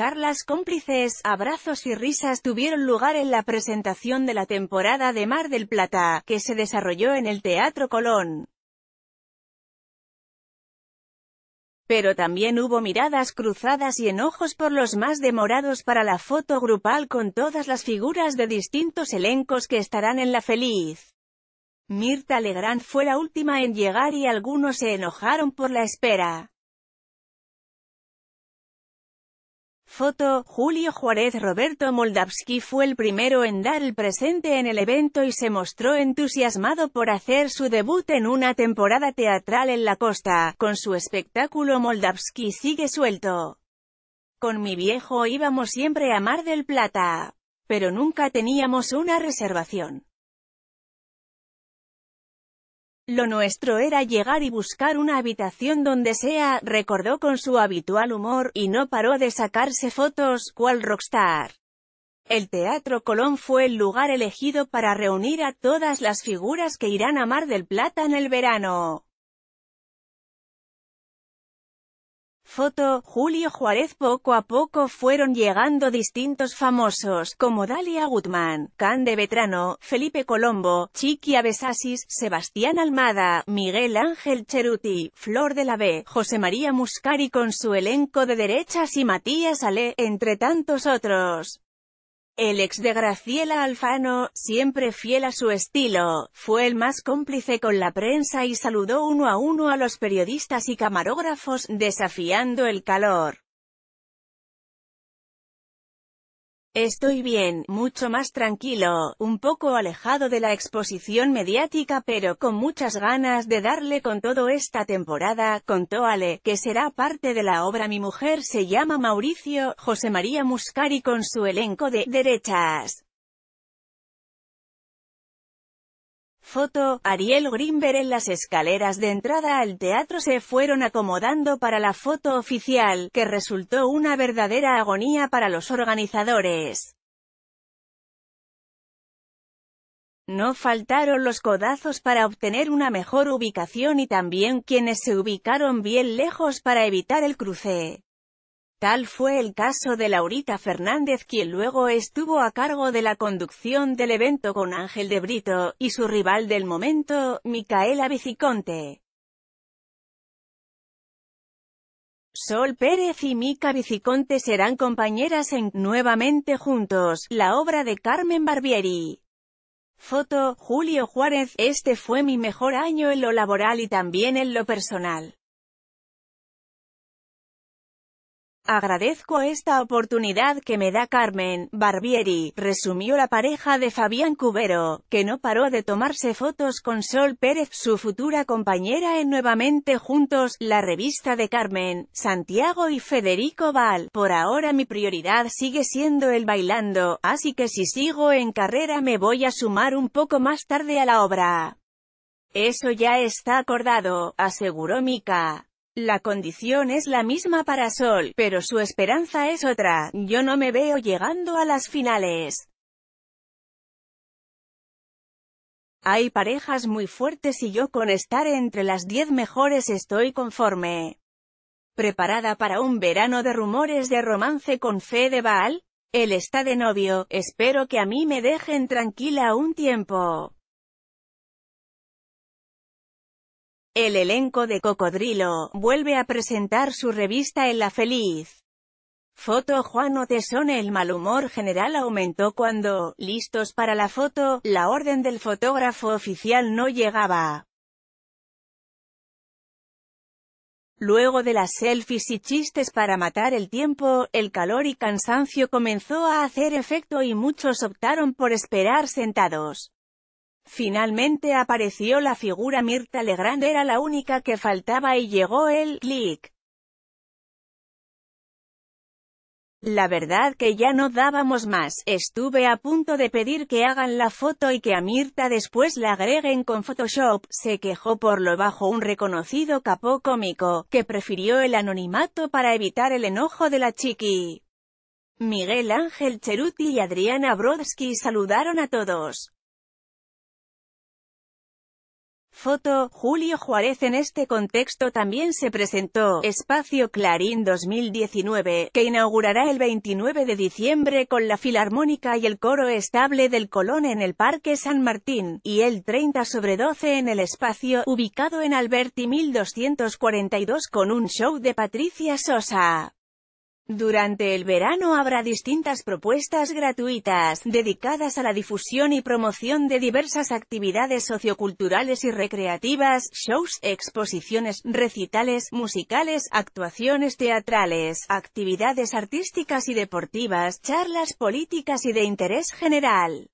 charlas cómplices, abrazos y risas tuvieron lugar en la presentación de la temporada de Mar del Plata, que se desarrolló en el Teatro Colón. Pero también hubo miradas cruzadas y enojos por los más demorados para la foto grupal con todas las figuras de distintos elencos que estarán en la feliz. Mirta Legrand fue la última en llegar y algunos se enojaron por la espera. Foto, Julio Juárez Roberto Moldavsky fue el primero en dar el presente en el evento y se mostró entusiasmado por hacer su debut en una temporada teatral en la costa, con su espectáculo Moldavsky sigue suelto. Con mi viejo íbamos siempre a Mar del Plata, pero nunca teníamos una reservación. Lo nuestro era llegar y buscar una habitación donde sea, recordó con su habitual humor, y no paró de sacarse fotos, cual rockstar. El Teatro Colón fue el lugar elegido para reunir a todas las figuras que irán a Mar del Plata en el verano. Foto, Julio Juárez Poco a poco fueron llegando distintos famosos, como Dalia Gutman, Cande Betrano, Felipe Colombo, Chiqui Abesasis, Sebastián Almada, Miguel Ángel Cheruti, Flor de la B, José María Muscari con su elenco de derechas y Matías Ale, entre tantos otros. El ex de Graciela Alfano, siempre fiel a su estilo, fue el más cómplice con la prensa y saludó uno a uno a los periodistas y camarógrafos, desafiando el calor. Estoy bien, mucho más tranquilo, un poco alejado de la exposición mediática pero con muchas ganas de darle con todo esta temporada, contó Ale, que será parte de la obra Mi mujer se llama Mauricio, José María Muscari con su elenco de «derechas». Foto, Ariel Grimberg en las escaleras de entrada al teatro se fueron acomodando para la foto oficial, que resultó una verdadera agonía para los organizadores. No faltaron los codazos para obtener una mejor ubicación y también quienes se ubicaron bien lejos para evitar el cruce. Tal fue el caso de Laurita Fernández quien luego estuvo a cargo de la conducción del evento con Ángel de Brito, y su rival del momento, Micaela Viciconte. Sol Pérez y Mica Viciconte serán compañeras en Nuevamente Juntos, la obra de Carmen Barbieri. Foto, Julio Juárez, este fue mi mejor año en lo laboral y también en lo personal. Agradezco esta oportunidad que me da Carmen Barbieri, resumió la pareja de Fabián Cubero, que no paró de tomarse fotos con Sol Pérez, su futura compañera en Nuevamente Juntos, la revista de Carmen, Santiago y Federico Val. Por ahora mi prioridad sigue siendo el bailando, así que si sigo en carrera me voy a sumar un poco más tarde a la obra. Eso ya está acordado, aseguró Mika. La condición es la misma para Sol, pero su esperanza es otra, yo no me veo llegando a las finales. Hay parejas muy fuertes y yo con estar entre las 10 mejores estoy conforme. ¿Preparada para un verano de rumores de romance con Fede Baal? Él está de novio, espero que a mí me dejen tranquila un tiempo. El elenco de Cocodrilo vuelve a presentar su revista en La Feliz. Foto Juan Otesone El mal humor general aumentó cuando, listos para la foto, la orden del fotógrafo oficial no llegaba. Luego de las selfies y chistes para matar el tiempo, el calor y cansancio comenzó a hacer efecto y muchos optaron por esperar sentados. Finalmente apareció la figura Mirta Legrand era la única que faltaba y llegó el clic. La verdad que ya no dábamos más, estuve a punto de pedir que hagan la foto y que a Mirta después la agreguen con Photoshop, se quejó por lo bajo un reconocido capó cómico, que prefirió el anonimato para evitar el enojo de la chiqui. Miguel Ángel Cheruti y Adriana Brodsky saludaron a todos. Foto, Julio Juárez en este contexto también se presentó, Espacio Clarín 2019, que inaugurará el 29 de diciembre con la Filarmónica y el Coro Estable del Colón en el Parque San Martín, y el 30 sobre 12 en el Espacio, ubicado en Alberti 1242 con un show de Patricia Sosa. Durante el verano habrá distintas propuestas gratuitas, dedicadas a la difusión y promoción de diversas actividades socioculturales y recreativas, shows, exposiciones, recitales, musicales, actuaciones teatrales, actividades artísticas y deportivas, charlas políticas y de interés general.